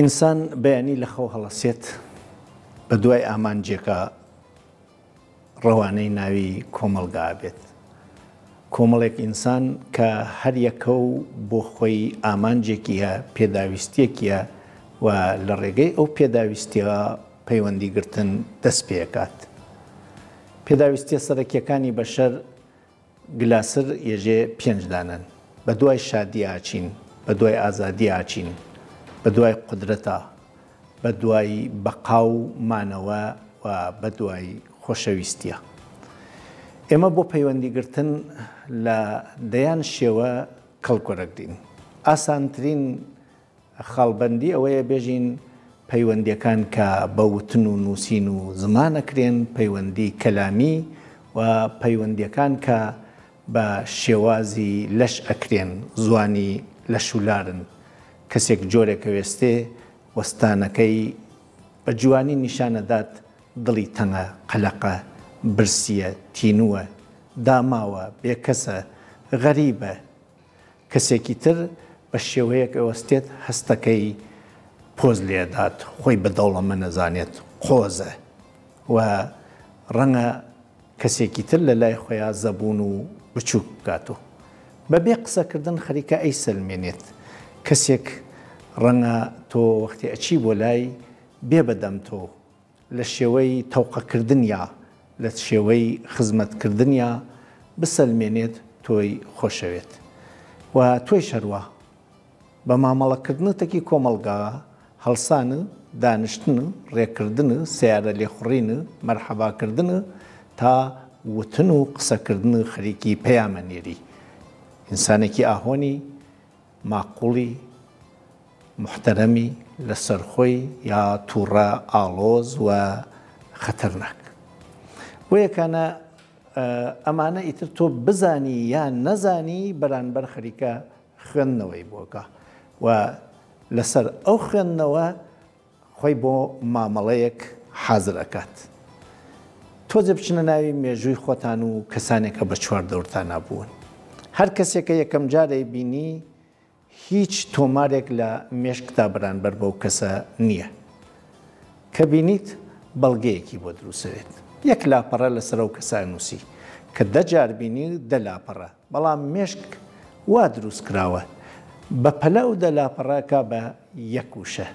ئینسان بەیانی لە خەو هەڵەسێت بە دوای ئامانجێکە ڕەوانەی ناوی کۆمەلگا بێت. کۆمەڵێک ئینسان کە هەر یەکە و بۆ خۆی ئامانجێکی هە پێداویستیەکیە و لە ڕێگەی ئەو پێداویستیەوە پەیوەندیگرتن دەست پێکات. پێداویستیە سەرەکیەکانی بەشەر گلاسر یەژێ پێنجدانن بە دوای شادی ئاچین بە دوای ئازادی ئاچین. بە دوای قدرەتە بە دوایی بەقاو مانەوە و بە دوایی خۆشەویستیە. ئێمە بۆ پەیوەندیگرتن لە دەیان شێوە کەڵکۆرەگرین. ئاسانترین خاڵبندی ئەوەیە بێژین پەیوەندیەکان کە بە وتن و نووسین و زمانەکرێن پەیوەندی کەلامی و پەیوەندیەکان کە بە شێوازی لەش ئەکرێن زوانی لە شولارن کەسێک جۆرێکە وێستێ وەستانەکەی بە جوانی نیشانەدات دڵی تەنە قەلەقە برسیە تینووە داماوە بێکەسە غەریبە کەسێکی تر بە شێوەیەک ئەوەستێت هەستەکەی پۆز لێدات خۆی بەدەوڵە مە نەزانێت قۆزە و ڕەنگە کەسێکی تر لە لای خۆیان زەبوون و بچووک بکاتەوە بەبێ قسەکردن خەریکە ئەی سلمێنێت کەسێک ڕەنگە تۆ وەختی ئەچی بۆ لای بێ بەدەم تۆ لە شێوەی تەوقەکردنیا لە شێوەی خزمەتکردنیا بسەلمێنێت تۆی خۆشەوێت و تۆی شەروە بە مامەڵەکردنتەکی کۆمەلگا هەڵسان دانیشتن ڕێکردن سیارە لێخڕین مەرحەباکردن تا وتن و قسەکردن خەریکی پەیامەنێری ئینسانێکی ئاهۆنی ماقوڵی محتەرەمی لە سەرخۆی یا تووڕە ئاڵۆز و خەتەرناک. وەیەکانە ئەمانە ئیتر تۆ بزانی یان نەزانی بەرانبەر خەریکە خوێندنەوەی بۆکە و لەسەر ئەو خوێندنەوە خۆی بۆ مامەڵەیەک حازرەکات. تۆ جە بچنە ناوی مێژووی خۆتان و کەسانێکە بە چوار دەورتان نبوون. هەر کەسێکە یەکەم جارەی بینی هیچ تۆمارێک لە مێشکتا بەرانبەر بەو کەسە نییە. کە بینیت بەڵگەیەکی بۆ دروسێت. یەک لاپەڕە لەسرە و کەسای نووسی کە دەجار بینی دەلاپەڕە، بەڵام مێشک وا دروست کراوە. بە پەلە و دەلاپەڕاکە بە یەکوشە.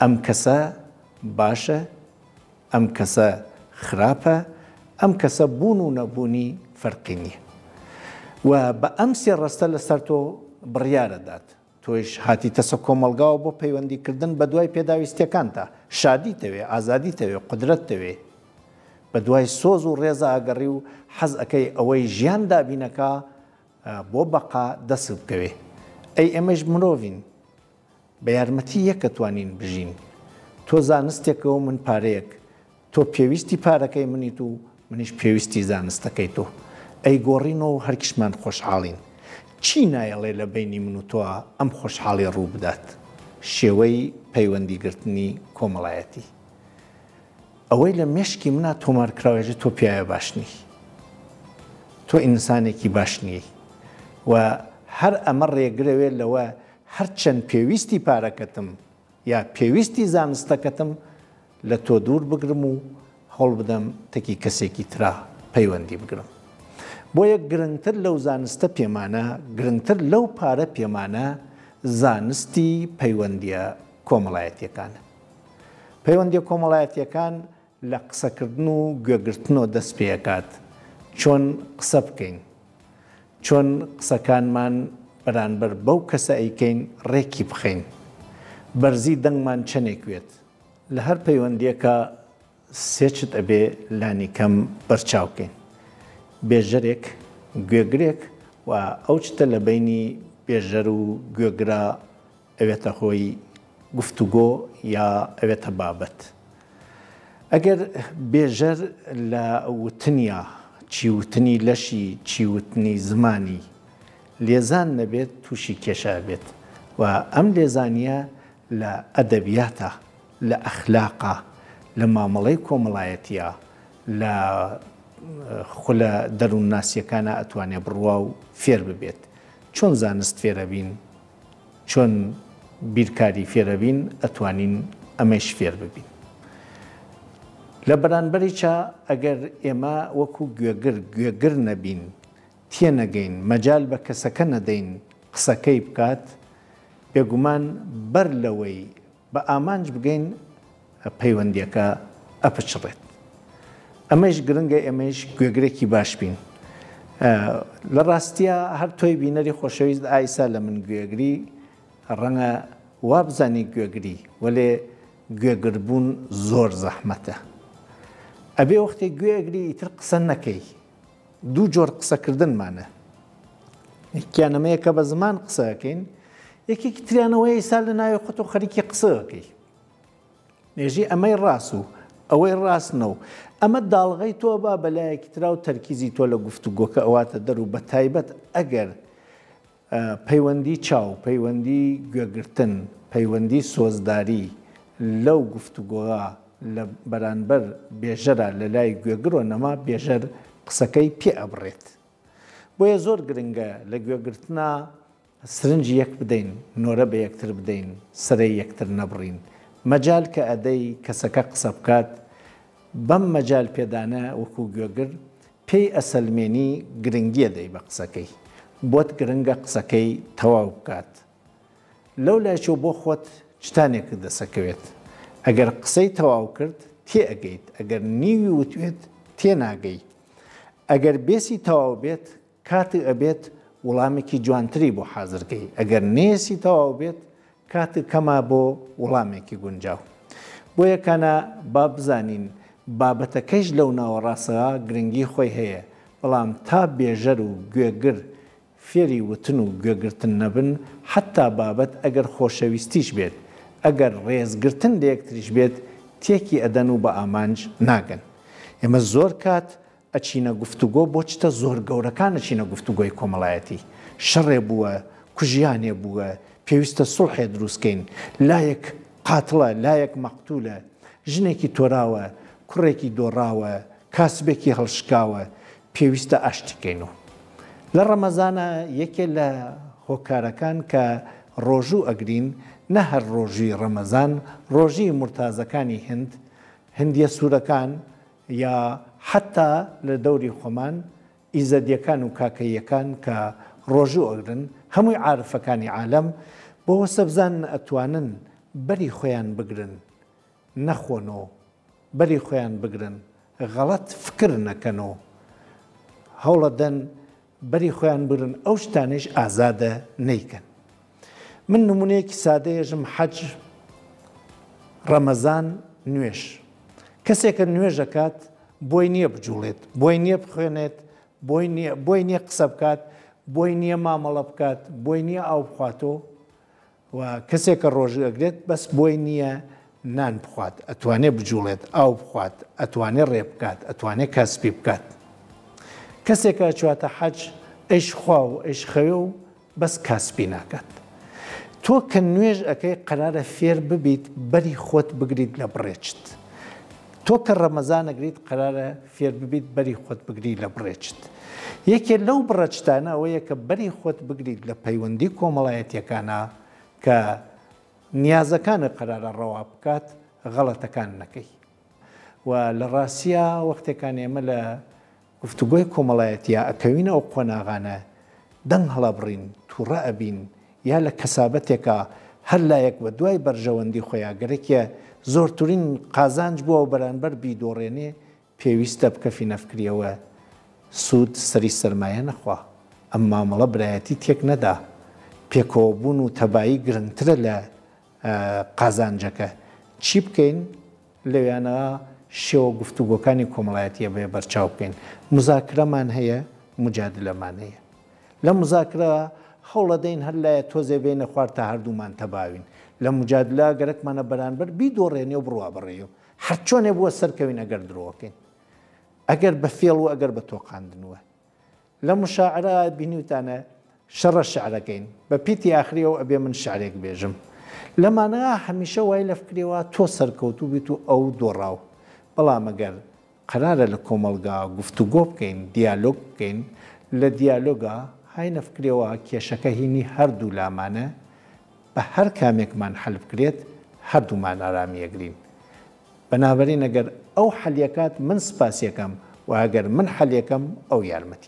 ئەم کەسە باشە، ئەم کەسە خراپە، ئەم کەسە بوون و نەبوونی فەرقینی. و بە ئەم سێ ڕستە لەسەر تۆ بڕیارە دات تۆش هاتی تەسە کۆمەلگاوە بۆ پەیوەندیکردن بە دوای پێداویستەکاندا شادی تەوێ ئازادی تەوێ قدرت تەوێ بە دوای سۆز و ڕێزە ئاگەڕی و حەز ئەەکەی ئەوەی ژیان دابینەکە بۆ بەقا دەست بکەوێ ئەی ئەمەش مرۆڤین بە یارمەتی یەکەتوانین بژین تۆ زانستێکەوە من پارەیەک تۆ پێویستی پارەکەی منیت و منیش پێویستی زانستەکەی تۆ ئەی گۆڕینەوە هەرکیشمان خۆشحاڵین چی نایەڵێ لە بینی من و تۆە ئەم خۆشحاڵی ڕوو بدات شێوەی پەیوەندیگررتنی کۆمەڵایەتی ئەوەی لە مشکی منە تۆمارکراوێژە تۆ پیاە باشنی تۆ ئینسانێکی باشنی و هەر ئەمە ڕێگرەوێت لەوە هەرچەند پێویستی پارەکەتم یا پێویستی زانستەکەتم لە تۆ دوور بگرم و هەڵ بدەم تەکی کەسێکی ترا پەیوەندی بگرم بۆ یە گرنگتر لەو زانستە پێمانە گرنگتر لەو پارە پێمانە زانستی پەیوەندیە کۆمەڵایەتیەکانە. پەیوەندی کۆمەڵایەتیەکان لە قسەکردن و گوێگرتنەوە دەست پێکات چۆن قسە بکەین چۆن قسەکانمان بەرانبەر بەو کەسە ئەیکەین ڕێکی بخەین بەرزی دەنگمان چنێکوێت لە هەر پەیوەندیەکە سێچت ئەبێ لانی کەم بەرچاوکەین بێژەرێک گوێگرێک و ئەو چتە لە بینی بێژەر و گوێگرا ئەوێتە خۆی گفتوگۆ یا ئەوێتە بابەت. ئەگەر بێژەر لە وتنیا چیوتنی لەشی چیوتنی زمانی لێزان نەبێت تووشی کێشە بێت و ئەم لێزانە لە ئەدەبیاتە لە ئەخلاقا لە مامەڵەی کۆمەڵایەتە لە خولە دەروون ناسیەکانە ئەتوانێ بڕوا و فێر ببێت چۆن زانست فێرەبین چۆن بیرکاری فێرەبین ئەتوانین ئەمەش فێر ببین لە بەرانبەری چا ئەگەر ئێمە وەکو گوێگر گوێگر نەبین تێنەگەین مەجال بە کەسەکە نەدەین قسەکەی بکات بێگومان بەر لەوەی بە ئامانج بگەین پەیوەندیەکە ئەپچڕێت ئەمەش گرنگە ئەمەش گوێگرێکی باش بین. لە ڕاستیە هەر تۆی بینەری خۆشەویست ئایسا لە من گوێگری ڕەنگە وا بزانی گوێگری وەێ گوێگربوون زۆر زەحمەتە. ئەبێ وەختی گوێگری ئیتر قسە نەکەی. دوو جۆر قسەکردنمانە. یکیانەمەیە کە بە زمان قسەکەین، یەکێکی تریانەوەی ئیسا لە ناوی خۆت و خەریکی قسەکەی. نێژی ئەمەی ڕاست و ئەوەی ڕاستنەوە ئەمە داڵغی تۆ با بەلایەکی تررا و تەرکیزی تۆ لە گفتوگۆکە ئەواتە دەر و بە تایبەت ئەگەر پەیوەندی چاو پەیوەندی گوێگرتن پەیوەندی سۆزداری لەو گفتوگۆغا لە بەرانبەر بێژەرە لە لای گوێگرۆ نەما بێژەر قسەکەی پێ ئەبڕێت بۆیە زۆر گرنگە لە گوێگرتنا سرنج یەک بدەین نۆرە بە یەکتر بدەین سرەی یەکتر نەبڕین. مەجال کە ئەدەی کەسەکە قسە بکات بەم مەجال پێدانە وەکو گوێگر پێی ئەسلمێنی گرنگیە دەی بە قسەکەی بۆت گرنگە قسەکەی تەواو بکات لەو لایچۆ بۆ خۆت شتانێک دەسەکەوێت ئەگەر قسەی تەواو کرد تێ ئەگەیت ئەگەر نیوی وتوێت تێناگەی ئەگەر بێسی تەواو بێت کاتی ئەبێت وەڵامێکی جوانتری بۆ حازرگەی ئەگەر نێسی تەواو بێت کات کەما بۆ وەڵامێکی گونجاو. بۆ یەکانە با بزانین بابەتەکەش لەو ناوەڕاستەوە گرنگی خۆی هەیە بەڵام تا بێژەر و گوێگر فێری وتن و گوێگرتن نەبن حتا بابەت ئەگەر خۆشەویستیش بێت ئەگەر ڕێزگرتن لەیەکتریش بێت تێکی ئەدەن و بە ئامانج ناگەن. ئێمە زۆر کات ئەچینە گفتوگۆ بۆچتە زۆر گەورەکانە چینە گفتوگۆی کۆمەڵایەتی شەڕێ بووە کوژیانێ بووە پێویستە سڵحێ دروستکەین لایەک قاتڵە لایەک مەقتولە ژنێکی تۆراوە کوڕێکی دۆڕاوە کاسبێکی هەڵشکاوە پێویستە ئاشتکەین و لە ڕەمەزانە یەکێ لە هۆکارەکان کە ڕۆژوو ئەگرین نە هەر ڕۆژی ڕەمەزان ڕۆژی مرتازەکانی هند هندیە سوورەکان یا حتا لە دەوری خۆمان ئیزەدیەکان و کاکەیەکان کە ڕۆژوو ئەگرن هەمووی عاعرفەکانی عالم بۆەوە سەبزان ئەتوانن بەری خۆیان بگرن نەخۆنەوە بەری خۆیان بگرن غەڵەت فکر نەکەنەوە هەوڵە دەن بەری خۆیان برن ئەو شتانێش ئازادە نیکەن من نمونەیەکی سادەیەژم حەج ڕەمەزان نوێش کەسێکە نوێژەکات بۆی نییە بجوڵێت بۆی نییە بخوێنێت بۆی نییە قسە بکات بۆی نییە مامەڵە بکات بۆی نییە ئاو بخواتەوە و کەسێکە ڕۆژی ئەگرێت بەس بۆی نییە نان بخوات ئەتوانێت بجوڵێت ئاو بخوات ئەتوانێت ڕێ بکات ئەتوانێت کاسپی بکات. کەسێکە چواتە حەج ئەش خوا و ئەش خەوێ و بەس کاسپی ناکات. تۆ کە نوێژ ئەەکەی قەرارە فێر ببیت بەری خۆت بگریت لە بڕێچت. تۆ کە ڕەمەزانەگریت قەرارە فێر ببیت بەری خۆت بگری لە بڕێچت. یەکێ لەو بڕەچتانە ئەوەیە کە بەری خۆت بگریت لە پەیوەندی کۆمەڵایەتەکانە کە نیازەکانە قەرارە ڕەوا بکات غەڵەتەکان نەکەی و لە ڕاستە وەختەکان ئێمە لە گفتوگۆی کۆمەڵایەتی یا ئەکەوینەوە قۆناغانە دەنگ هەڵەبڕین تووڕە ئەبین یا لە کەسابەتێکە هەر لایەک بە دوای بەرژەوەندی خۆیاگەرێکە زۆرترین قازانج بووە بەرانبەر بیدۆڕێنێ پێویستە بکەفی نەفکریەوە سوود سەری سرمایە نەخوا ئەم مامەڵە برایەتی تێک نەدا پێکۆبوون و تەبایی گرنگترە لە قازانجەکە چی بکەین لەویانەوە شێوە گفتوگۆکانی کۆمەڵایەتیە بێ بەرچاو بکەین مزاکرەمان هەیە مجادلەمان هەیە لە مزاکرە هەوڵەدەین هەر لایە تۆزێ بێنە خوارد تا هەردوومان تەباوین لە مجادلا گەرەکمانە بەرانبەر بی دۆڕێنێ و بڕوا بڕێ و هەر چۆنێ بووە سەرکەوینە گەردرۆکەین اگر بفیل فێڵ و ئەگەر بە تۆقااندنوە لە مشاعرە بینیوتانە شەڕە شعرەکەین بە پیتی ئاخریەوە ئەبێ من شارێک بێژم لەمانەها هەمیشە وای لەفکرێەوە تۆ سەرکەوتوو بیت و ئەو دۆڕاو بەڵام ئەگەر قرارە لە کۆمەلگا گفتوگۆ بکەین دیالۆگ بکەین لە دیالۆگا های نەفکرێەوە کێشەکە هینی هەردوو لامانە بە هەر کامێکمان حەلبکرێت هەردوومان ئارامیەگرین بەنابەرین ئەگەر او حەلیەکات من سپاسیەکەم و ئەگەر من حەلیەکەم او یارمەتی